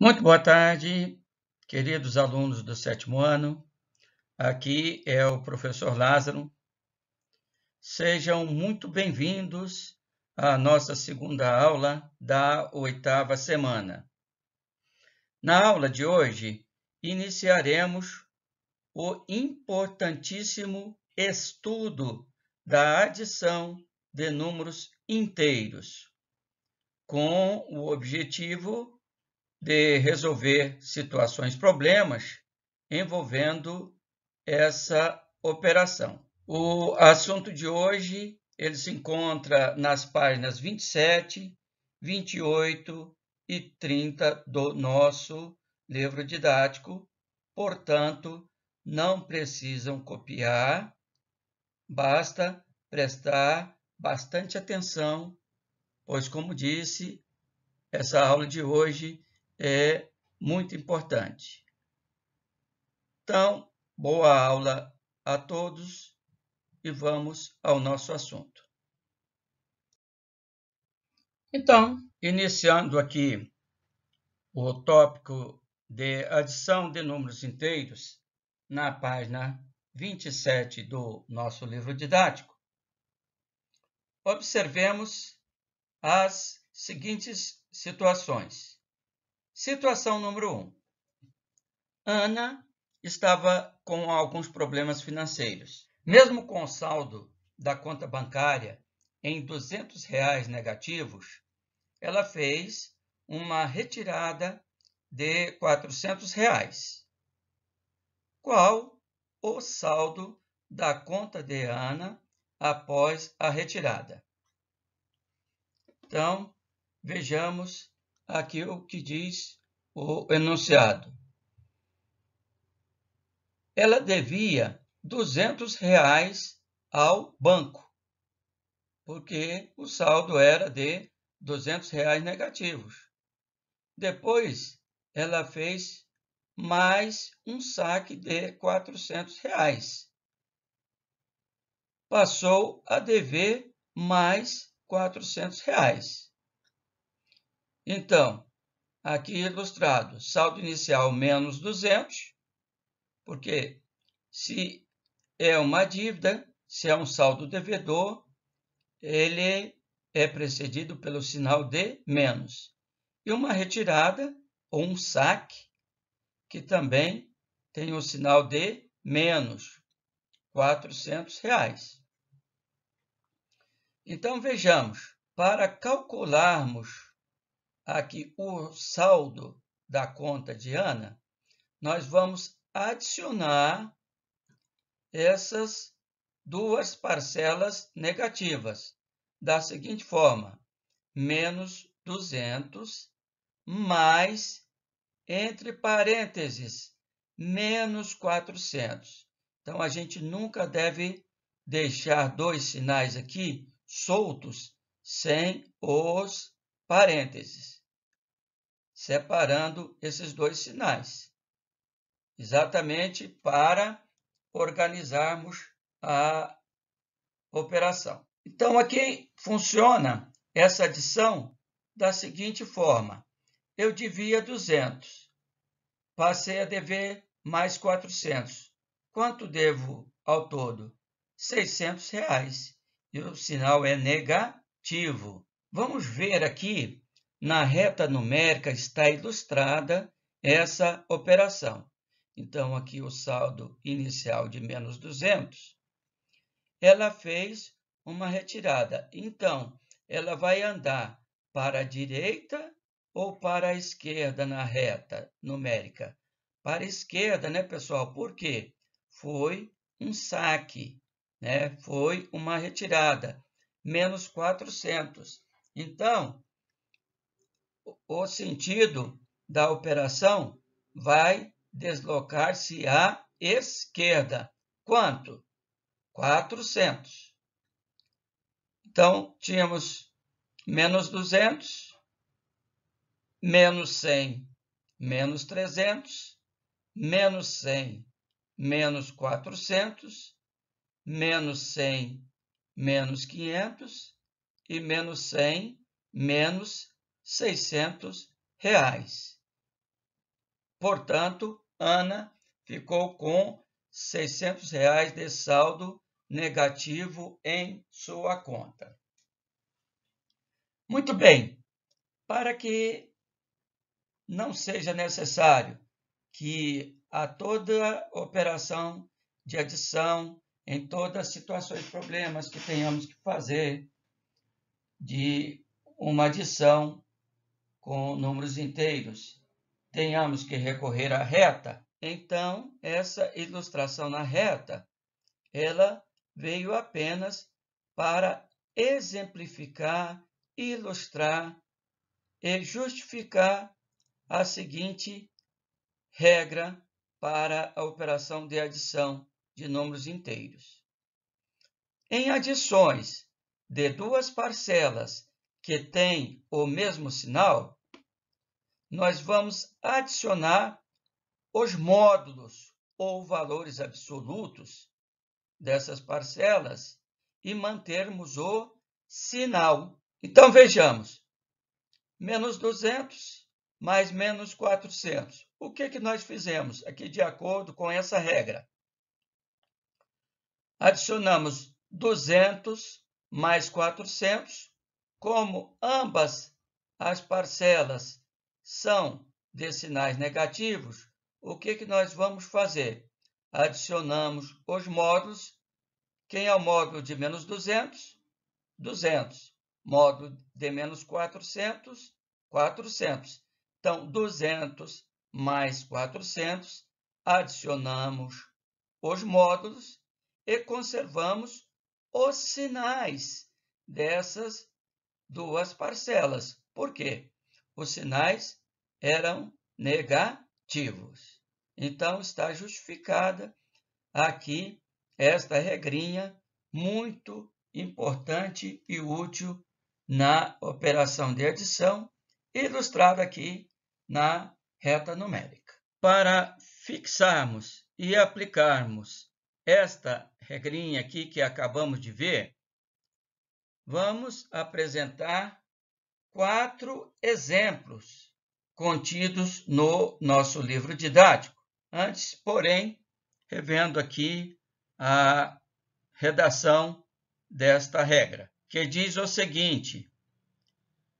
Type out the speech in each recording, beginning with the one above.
Muito boa tarde, queridos alunos do sétimo ano. Aqui é o professor Lázaro. Sejam muito bem-vindos à nossa segunda aula da oitava semana. Na aula de hoje, iniciaremos o importantíssimo estudo da adição de números inteiros, com o objetivo de resolver situações, problemas envolvendo essa operação. O assunto de hoje ele se encontra nas páginas 27, 28 e 30 do nosso livro didático. Portanto, não precisam copiar, basta prestar bastante atenção, pois, como disse, essa aula de hoje é muito importante. Então, boa aula a todos e vamos ao nosso assunto. Então, iniciando aqui o tópico de adição de números inteiros, na página 27 do nosso livro didático, observemos as seguintes situações. Situação número 1. Um. Ana estava com alguns problemas financeiros. Mesmo com o saldo da conta bancária em 200 reais negativos, ela fez uma retirada de 400 reais. Qual o saldo da conta de Ana após a retirada? Então, vejamos aquilo que diz o enunciado. Ela devia 200 reais ao banco, porque o saldo era de 200 reais negativos. Depois, ela fez mais um saque de 400 reais. Passou a dever mais 400 reais. Então, aqui é ilustrado, saldo inicial menos 200, porque se é uma dívida, se é um saldo devedor, ele é precedido pelo sinal de menos. E uma retirada, ou um saque, que também tem o sinal de menos, 400 reais. Então, vejamos, para calcularmos aqui o saldo da conta de Ana, nós vamos adicionar essas duas parcelas negativas da seguinte forma: menos 200 mais, entre parênteses, menos 400. Então, a gente nunca deve deixar dois sinais aqui soltos sem os parênteses separando esses dois sinais, exatamente para organizarmos a operação. Então, aqui funciona essa adição da seguinte forma: eu devia 200, passei a dever mais 400. Quanto devo ao todo? 600 reais. E o sinal é negativo. Vamos ver aqui na reta numérica está ilustrada essa operação. Então, aqui o saldo inicial de menos 200, ela fez uma retirada. Então, ela vai andar para a direita ou para a esquerda na reta numérica? Para a esquerda, né, pessoal? Por quê? Foi um saque, né? foi uma retirada, menos 400. Então, o sentido da operação vai deslocar-se à esquerda. Quanto? 400. Então, tínhamos menos 200, menos 100, menos 300, menos 100, menos 400, menos 100, menos 500 e menos 100, menos 600 reais. Portanto, Ana ficou com 600 reais de saldo negativo em sua conta. Muito bem, para que não seja necessário que a toda operação de adição, em todas as situações, problemas que tenhamos que fazer de uma adição com números inteiros, tenhamos que recorrer à reta. Então, essa ilustração na reta, ela veio apenas para exemplificar, ilustrar e justificar a seguinte regra para a operação de adição de números inteiros. Em adições de duas parcelas que têm o mesmo sinal, nós vamos adicionar os módulos ou valores absolutos dessas parcelas e mantermos o sinal. Então, vejamos. Menos 200 mais menos 400. O que, que nós fizemos aqui de acordo com essa regra? Adicionamos 200 mais 400. Como ambas as parcelas são de sinais negativos, o que, que nós vamos fazer? Adicionamos os módulos. Quem é o módulo de menos 200? 200. Módulo de menos 400? 400. Então, 200 mais 400, adicionamos os módulos e conservamos os sinais dessas duas parcelas. Por quê? os sinais eram negativos. Então está justificada aqui esta regrinha muito importante e útil na operação de adição, ilustrada aqui na reta numérica. Para fixarmos e aplicarmos esta regrinha aqui que acabamos de ver, vamos apresentar quatro exemplos contidos no nosso livro didático. Antes, porém, revendo aqui a redação desta regra, que diz o seguinte: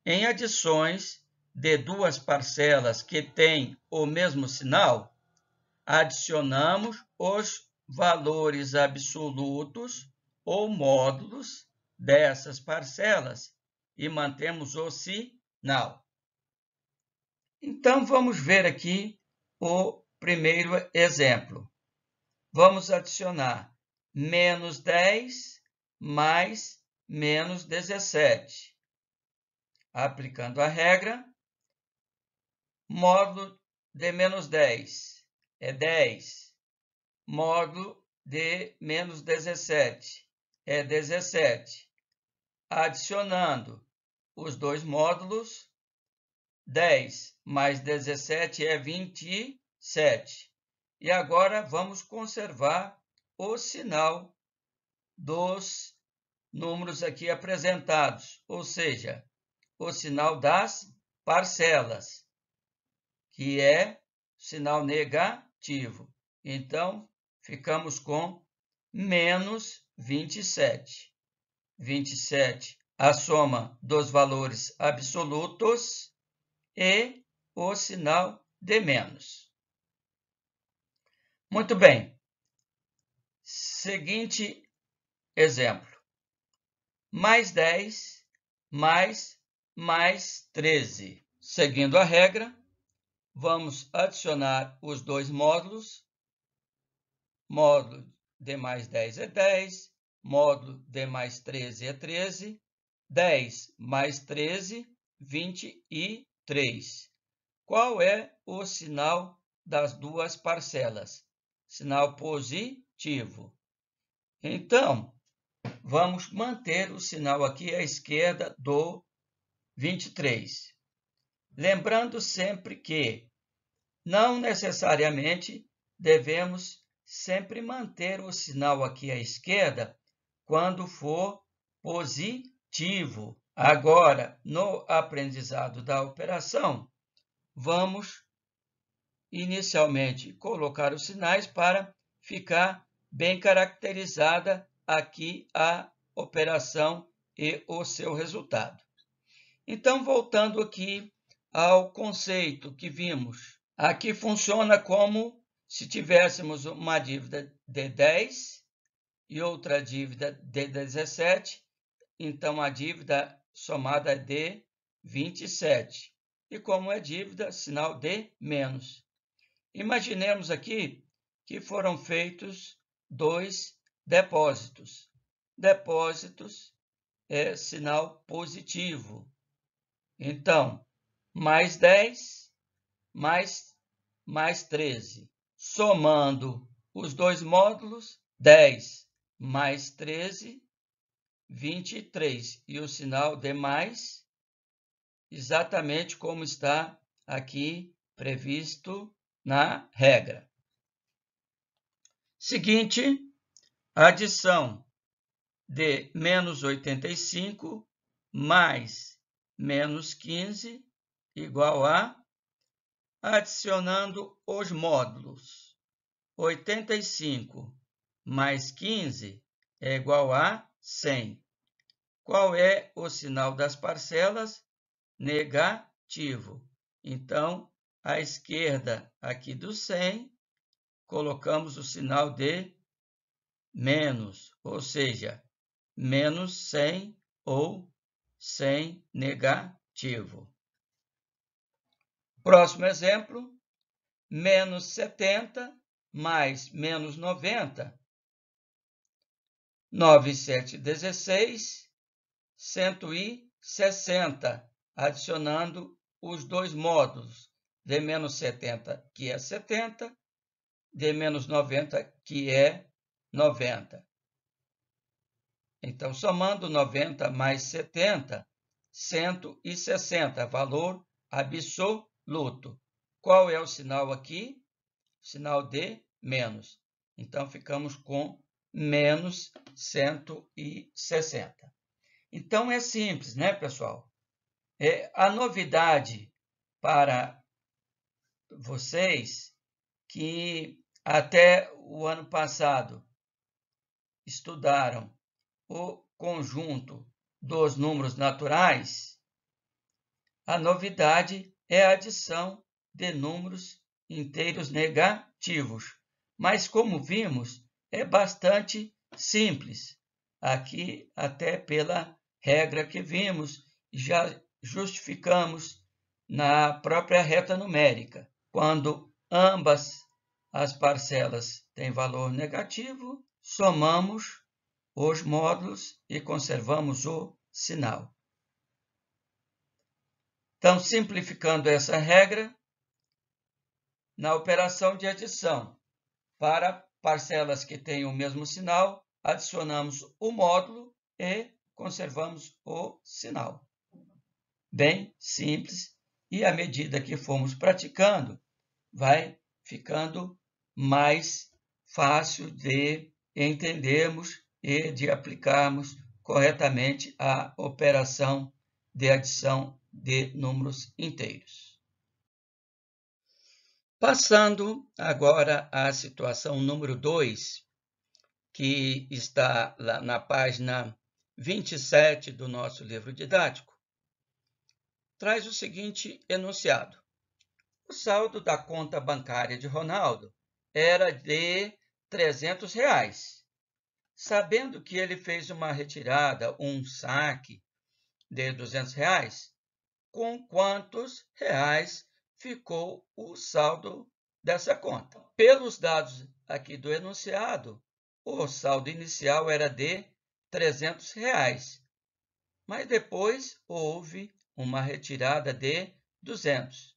em adições de duas parcelas que têm o mesmo sinal, adicionamos os valores absolutos ou módulos dessas parcelas e mantemos o sinal. Então, vamos ver aqui o primeiro exemplo. Vamos adicionar menos 10 mais menos 17. Aplicando a regra, módulo de menos 10 é 10. Módulo de menos 17 é 17. Adicionando os dois módulos. 10 mais 17 é 27. E agora vamos conservar o sinal dos números aqui apresentados, ou seja, o sinal das parcelas, que é sinal negativo. Então, ficamos com menos 27. 27 a soma dos valores absolutos e o sinal de menos. Muito bem. Seguinte exemplo. Mais 10, mais, mais 13. Seguindo a regra, vamos adicionar os dois módulos. Módulo de mais 10 é 10, módulo de mais 13 é 13 10 mais 13, 23. Qual é o sinal das duas parcelas? Sinal positivo. Então, vamos manter o sinal aqui à esquerda do 23. Lembrando sempre que não necessariamente devemos sempre manter o sinal aqui à esquerda quando for positivo ativo. Agora, no aprendizado da operação, vamos inicialmente colocar os sinais para ficar bem caracterizada aqui a operação e o seu resultado. Então, voltando aqui ao conceito que vimos, aqui funciona como se tivéssemos uma dívida de 10 e outra dívida de 17 então a dívida somada é de 27. E como é dívida, sinal de menos. Imaginemos aqui que foram feitos dois depósitos. Depósitos é sinal positivo. Então, mais 10, mais, mais 13. Somando os dois módulos, 10 mais 13 23 e o sinal de mais, exatamente como está aqui previsto na regra. Seguinte, adição de menos 85 mais menos 15 igual a, adicionando os módulos, 85 mais 15 é igual a 100. Qual é o sinal das parcelas? Negativo. Então, à esquerda aqui do 100, colocamos o sinal de menos, ou seja, menos 100 ou 100 negativo. Próximo exemplo, menos 70 mais menos 90 9716, 160, adicionando os dois módulos, d menos 70, que é 70, d menos 90, que é 90. Então, somando 90 mais 70, 160, valor absoluto. Qual é o sinal aqui? Sinal de menos. Então, ficamos com menos 160. Então é simples, né, pessoal? É, a novidade para vocês que até o ano passado estudaram o conjunto dos números naturais, a novidade é a adição de números inteiros negativos. Mas, como vimos, é bastante simples. Aqui, até pela regra que vimos, já justificamos na própria reta numérica. Quando ambas as parcelas têm valor negativo, somamos os módulos e conservamos o sinal. Então, simplificando essa regra, na operação de adição, para parcelas que têm o mesmo sinal, adicionamos o módulo e conservamos o sinal. Bem simples e à medida que formos praticando, vai ficando mais fácil de entendermos e de aplicarmos corretamente a operação de adição de números inteiros. Passando agora à situação número 2, que está lá na página 27 do nosso livro didático, traz o seguinte enunciado. O saldo da conta bancária de Ronaldo era de 300 reais. Sabendo que ele fez uma retirada, um saque de 200 reais, com quantos reais ficou o saldo dessa conta. Pelos dados aqui do enunciado, o saldo inicial era de R$ 300, reais, mas depois houve uma retirada de R$ 200.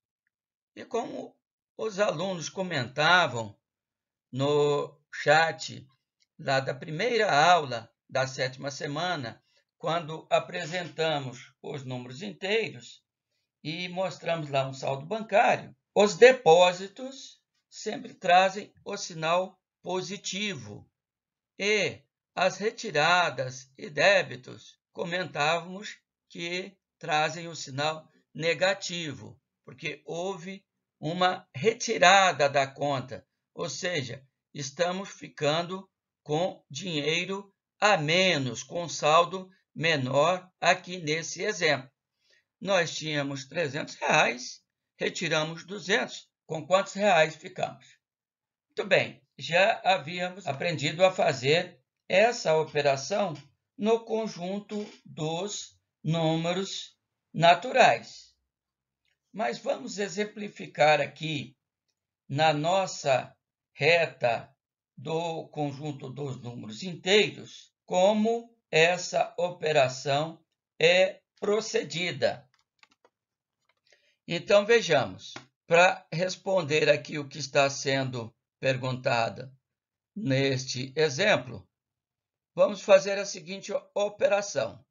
E como os alunos comentavam no chat lá da primeira aula da sétima semana, quando apresentamos os números inteiros, e mostramos lá um saldo bancário, os depósitos sempre trazem o sinal positivo e as retiradas e débitos comentávamos que trazem o sinal negativo, porque houve uma retirada da conta, ou seja, estamos ficando com dinheiro a menos, com saldo menor aqui nesse exemplo nós tínhamos 300 reais, retiramos 200, com quantos reais ficamos? Muito bem, já havíamos aprendido a fazer essa operação no conjunto dos números naturais. Mas vamos exemplificar aqui na nossa reta do conjunto dos números inteiros como essa operação é procedida. Então vejamos, para responder aqui o que está sendo perguntada neste exemplo, vamos fazer a seguinte operação.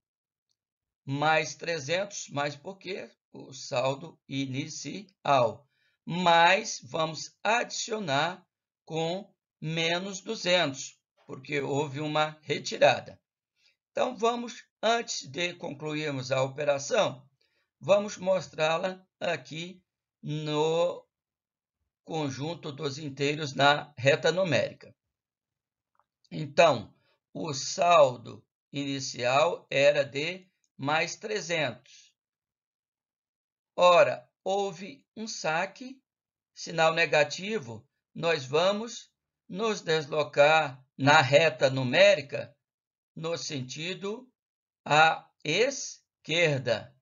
Mais 300, mais porque o saldo inicial. Mais vamos adicionar com menos 200, porque houve uma retirada. Então, vamos, antes de concluirmos a operação, Vamos mostrá-la aqui no conjunto dos inteiros na reta numérica. Então, o saldo inicial era de mais 300. Ora, houve um saque, sinal negativo, nós vamos nos deslocar na reta numérica no sentido à esquerda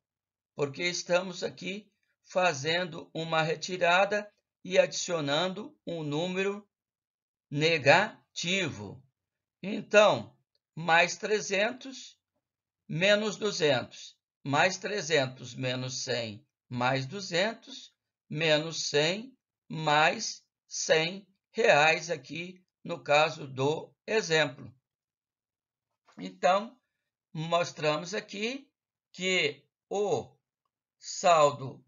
porque estamos aqui fazendo uma retirada e adicionando um número negativo. Então, mais 300 menos 200, mais 300 menos 100, mais 200, menos 100, mais 100 reais aqui no caso do exemplo. Então, mostramos aqui que o saldo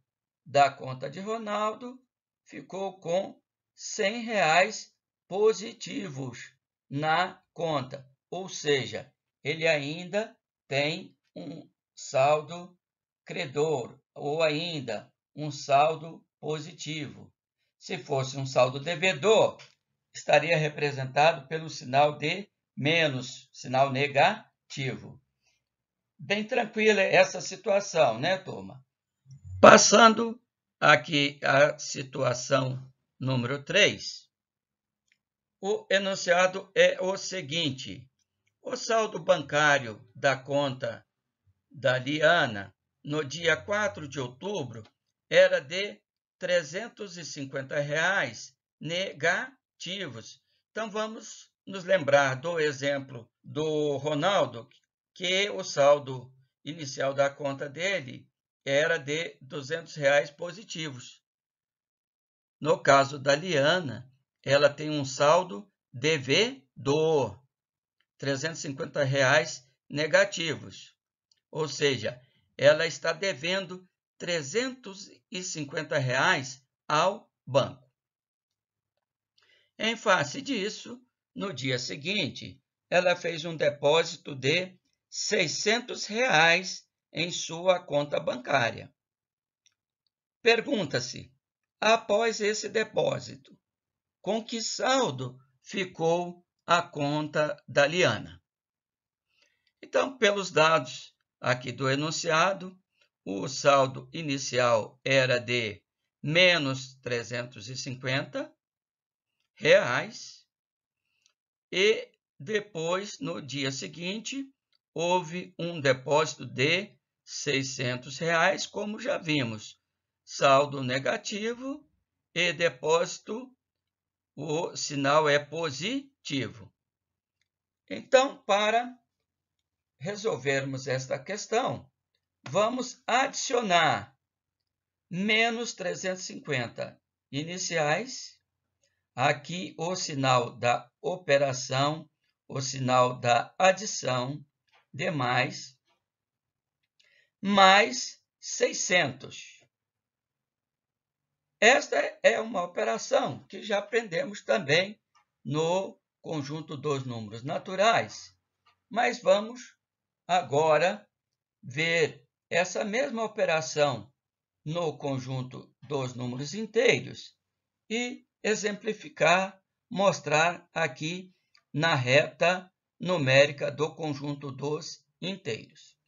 da conta de Ronaldo ficou com R$ 100 reais positivos na conta, ou seja, ele ainda tem um saldo credor ou ainda um saldo positivo. Se fosse um saldo devedor, estaria representado pelo sinal de menos, sinal negativo. Bem tranquila essa situação, né, turma? Passando aqui à situação número 3, o enunciado é o seguinte: o saldo bancário da conta da Liana no dia 4 de outubro era de R$ 350 reais negativos. Então vamos nos lembrar do exemplo do Ronaldo, que o saldo inicial da conta dele era de 200 reais positivos. No caso da Liana, ela tem um saldo devedor, 350 reais negativos. Ou seja, ela está devendo 350 reais ao banco. Em face disso, no dia seguinte, ela fez um depósito de 600 reais em sua conta bancária. Pergunta-se: após esse depósito, com que saldo ficou a conta da Liana? Então, pelos dados aqui do enunciado, o saldo inicial era de menos 350 reais e depois, no dia seguinte, houve um depósito de 600 reais, como já vimos, saldo negativo e depósito, o sinal é positivo. Então, para resolvermos esta questão, vamos adicionar menos 350 iniciais. Aqui o sinal da operação, o sinal da adição, demais, mais 600. Esta é uma operação que já aprendemos também no conjunto dos números naturais, mas vamos agora ver essa mesma operação no conjunto dos números inteiros e exemplificar, mostrar aqui na reta numérica do conjunto dos inteiros.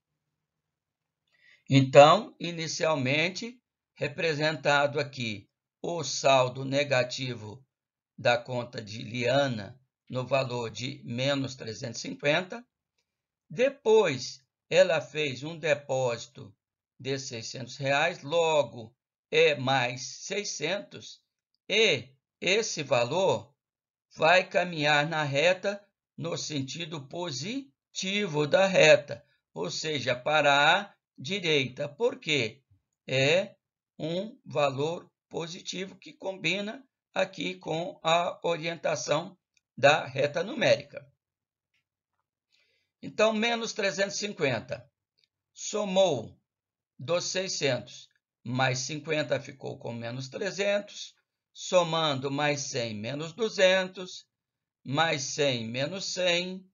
Então, inicialmente, representado aqui o saldo negativo da conta de Liana no valor de menos 350. Depois, ela fez um depósito de 600 reais, logo é mais 600 e esse valor vai caminhar na reta no sentido positivo da reta, ou seja, para a direita, porque é um valor positivo que combina aqui com a orientação da reta numérica. Então, menos 350 somou dos 600 mais 50 ficou com menos 300, somando mais 100 menos 200, mais 100 menos 100,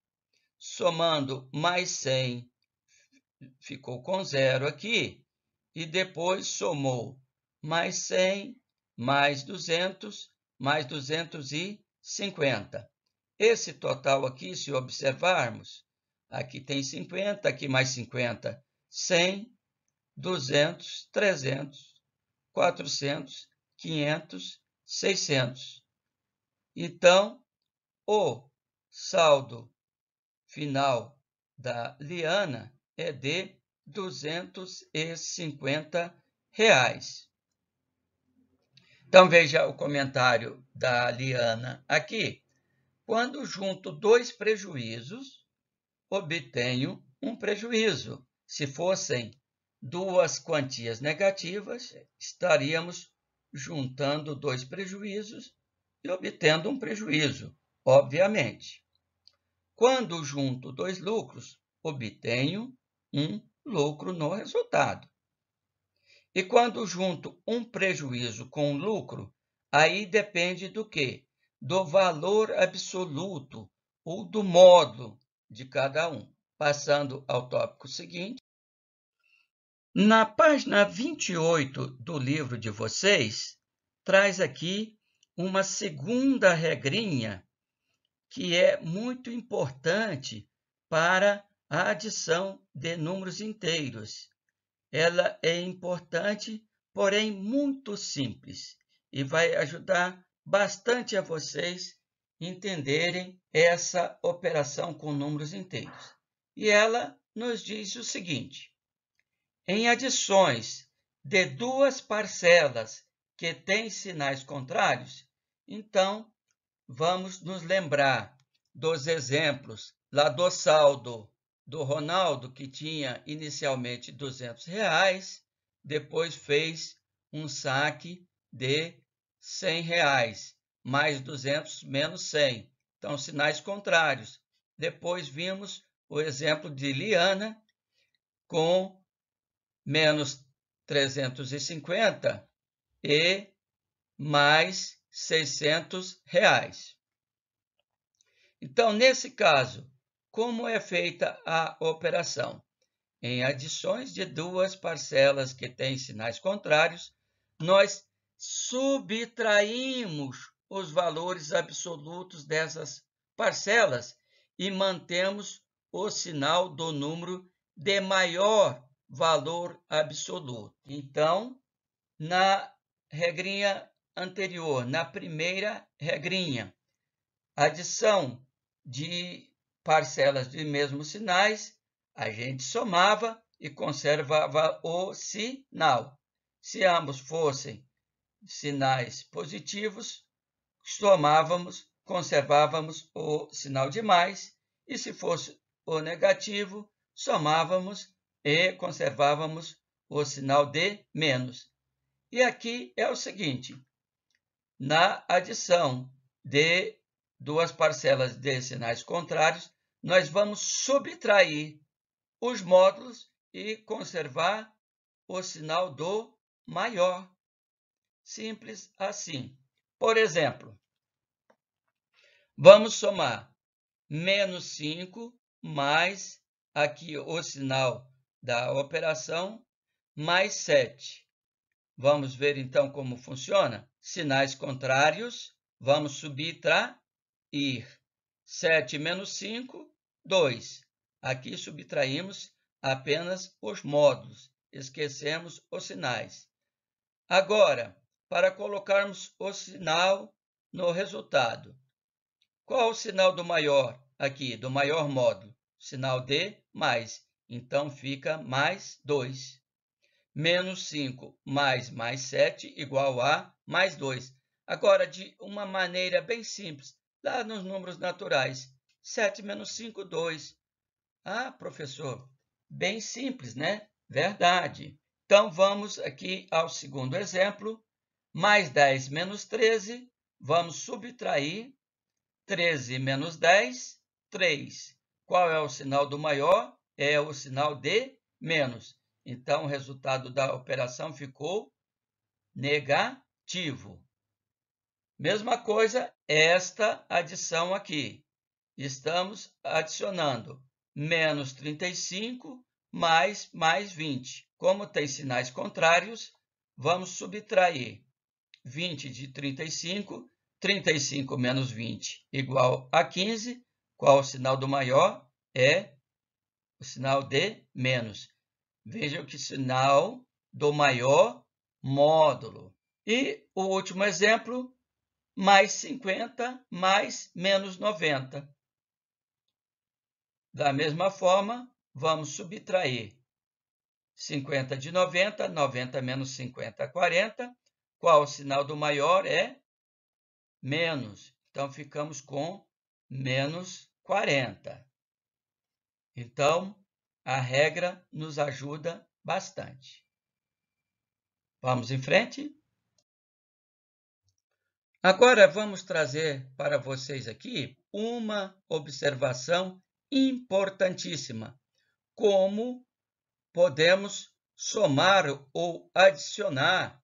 somando mais 100 ficou com zero aqui, e depois somou mais 100, mais 200, mais 250. Esse total aqui, se observarmos, aqui tem 50, aqui mais 50, 100, 200, 300, 400, 500, 600. Então, o saldo final da liana é de 250 reais. Então veja o comentário da Liana aqui. Quando junto dois prejuízos, obtenho um prejuízo. Se fossem duas quantias negativas, estaríamos juntando dois prejuízos e obtendo um prejuízo, obviamente. Quando junto dois lucros, obtenho um lucro no resultado. E quando junto um prejuízo com um lucro, aí depende do quê? Do valor absoluto ou do módulo de cada um. Passando ao tópico seguinte. Na página 28 do livro de vocês, traz aqui uma segunda regrinha que é muito importante para a adição de números inteiros. Ela é importante, porém muito simples e vai ajudar bastante a vocês entenderem essa operação com números inteiros. E ela nos diz o seguinte: em adições de duas parcelas que têm sinais contrários, então vamos nos lembrar dos exemplos lá do saldo do Ronaldo, que tinha inicialmente 200 reais, depois fez um saque de 100 reais, mais 200 menos 100. Então, sinais contrários. Depois vimos o exemplo de Liana com menos 350 e mais 600 reais. Então, nesse caso, como é feita a operação. Em adições de duas parcelas que têm sinais contrários, nós subtraímos os valores absolutos dessas parcelas e mantemos o sinal do número de maior valor absoluto. Então, na regrinha anterior, na primeira regrinha, adição de parcelas de mesmos sinais, a gente somava e conservava o sinal. Se ambos fossem sinais positivos, somávamos, conservávamos o sinal de mais, e se fosse o negativo, somávamos e conservávamos o sinal de menos. E aqui é o seguinte: na adição de duas parcelas de sinais contrários, nós vamos subtrair os módulos e conservar o sinal do maior. Simples assim. Por exemplo, vamos somar menos 5 mais, aqui o sinal da operação, mais 7. Vamos ver então como funciona? Sinais contrários, vamos subtrair. 7 menos 5, 2. Aqui subtraímos apenas os modos, esquecemos os sinais. Agora, para colocarmos o sinal no resultado, qual o sinal do maior aqui, do maior módulo? Sinal de mais, então fica mais 2. Menos 5 mais mais 7 igual a mais 2. Agora, de uma maneira bem simples, lá nos números naturais. 7 menos 5, 2. Ah, professor, bem simples, né? Verdade. Então, vamos aqui ao segundo exemplo. Mais 10 menos 13, vamos subtrair 13 menos 10, 3. Qual é o sinal do maior? É o sinal de menos. Então, o resultado da operação ficou negativo. Mesma coisa esta adição aqui. Estamos adicionando menos 35 mais mais 20. Como tem sinais contrários, vamos subtrair 20 de 35, 35 menos 20 igual a 15, qual o sinal do maior é o sinal de menos. Vejam que sinal do maior módulo. E o último exemplo, mais 50 mais menos 90. Da mesma forma, vamos subtrair 50 de 90, 90 menos 50, 40, qual o sinal do maior é menos. Então, ficamos com menos 40. Então, a regra nos ajuda bastante. Vamos em frente? Agora vamos trazer para vocês aqui uma observação importantíssima. Como podemos somar ou adicionar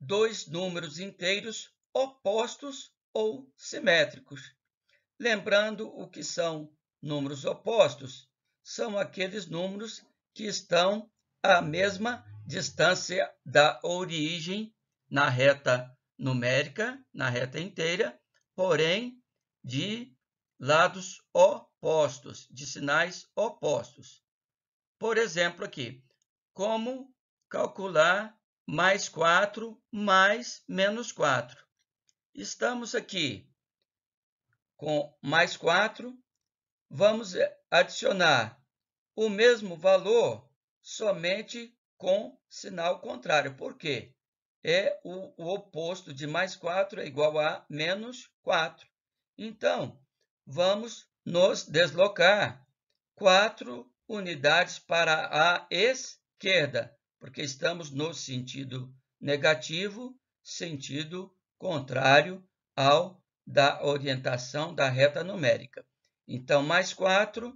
dois números inteiros opostos ou simétricos? Lembrando o que são números opostos, são aqueles números que estão à mesma distância da origem na reta numérica na reta inteira, porém de lados opostos, de sinais opostos. Por exemplo, aqui, como calcular mais 4 mais menos 4? Estamos aqui com mais 4, vamos adicionar o mesmo valor somente com sinal contrário. Por quê? é o, o oposto de mais 4 é igual a menos 4. Então, vamos nos deslocar 4 unidades para a esquerda, porque estamos no sentido negativo, sentido contrário ao da orientação da reta numérica. Então, mais 4,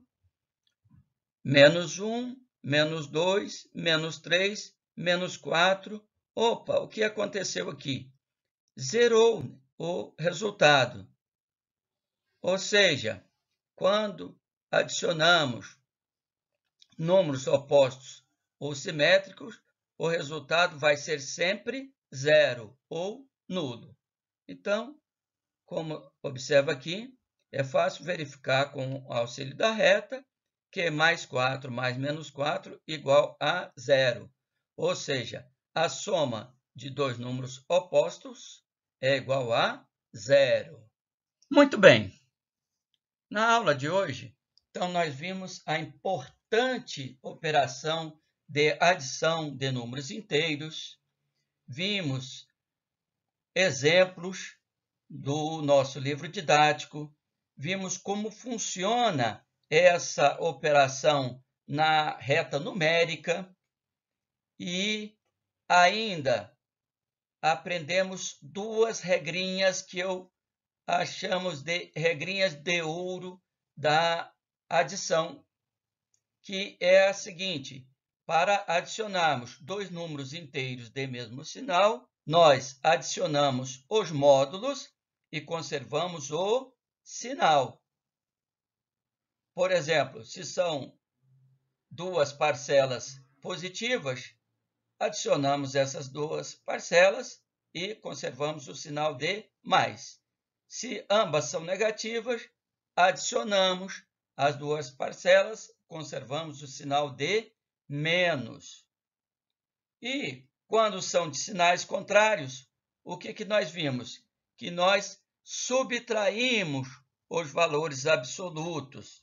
menos 1, menos 2, menos 3, menos 4, Opa, o que aconteceu aqui? Zerou o resultado. Ou seja, quando adicionamos números opostos ou simétricos, o resultado vai ser sempre zero ou nulo. Então, como observa aqui, é fácil verificar com o auxílio da reta que é mais 4 mais menos 4 igual a zero. Ou seja, a soma de dois números opostos é igual a zero. Muito bem. Na aula de hoje, então nós vimos a importante operação de adição de números inteiros. Vimos exemplos do nosso livro didático. Vimos como funciona essa operação na reta numérica e ainda aprendemos duas regrinhas que eu achamos de regrinhas de ouro da adição, que é a seguinte: para adicionarmos dois números inteiros de mesmo sinal, nós adicionamos os módulos e conservamos o sinal. Por exemplo, se são duas parcelas positivas, adicionamos essas duas parcelas e conservamos o sinal de mais. Se ambas são negativas, adicionamos as duas parcelas, conservamos o sinal de menos. E quando são de sinais contrários, o que, que nós vimos? Que nós subtraímos os valores absolutos.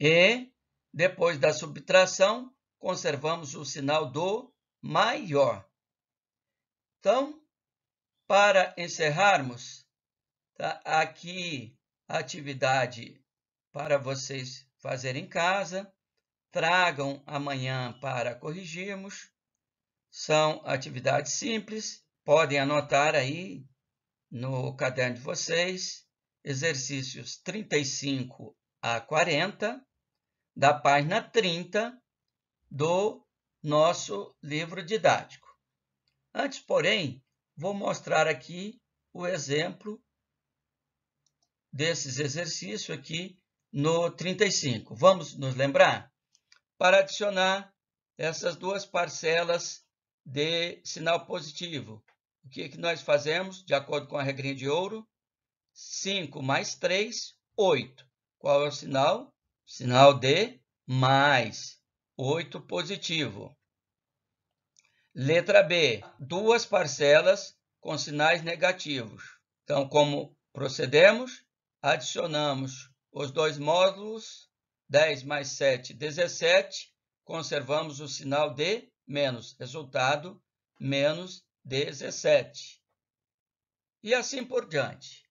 E, depois da subtração, conservamos o sinal do maior. Então, para encerrarmos, tá aqui a atividade para vocês fazerem em casa. Tragam amanhã para corrigirmos. São atividades simples, podem anotar aí no caderno de vocês, exercícios 35 a 40, da página 30 do nosso livro didático. Antes, porém, vou mostrar aqui o exemplo desses exercícios aqui no 35. Vamos nos lembrar? Para adicionar essas duas parcelas de sinal positivo, o que, é que nós fazemos, de acordo com a regrinha de ouro? 5 mais 3, 8. Qual é o sinal? Sinal de mais. 8 positivo. Letra B, duas parcelas com sinais negativos. Então, como procedemos? Adicionamos os dois módulos, 10 mais 7, 17, conservamos o sinal de menos, resultado, menos 17. E assim por diante.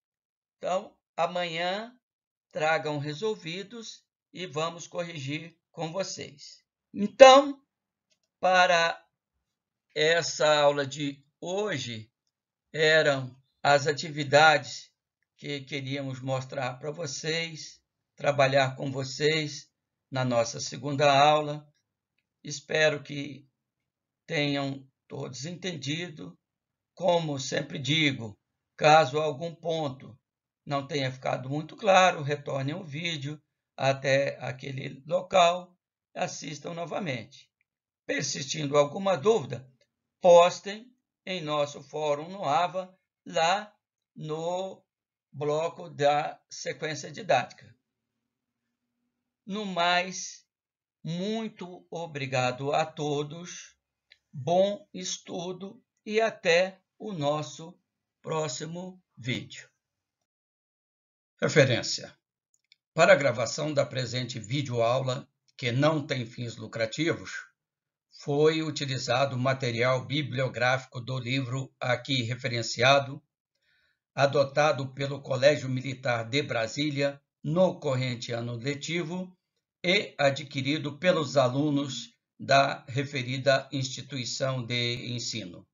Então, amanhã tragam resolvidos e vamos corrigir com vocês. Então, para essa aula de hoje, eram as atividades que queríamos mostrar para vocês, trabalhar com vocês na nossa segunda aula. Espero que tenham todos entendido. Como sempre digo, caso algum ponto não tenha ficado muito claro, retorne o vídeo até aquele local assistam novamente. Persistindo alguma dúvida, postem em nosso fórum no AVA, lá no bloco da sequência didática. No mais, muito obrigado a todos, bom estudo e até o nosso próximo vídeo. Referência: Para a gravação da presente videoaula que não tem fins lucrativos, foi utilizado o material bibliográfico do livro aqui referenciado, adotado pelo Colégio Militar de Brasília no corrente ano letivo e adquirido pelos alunos da referida instituição de ensino.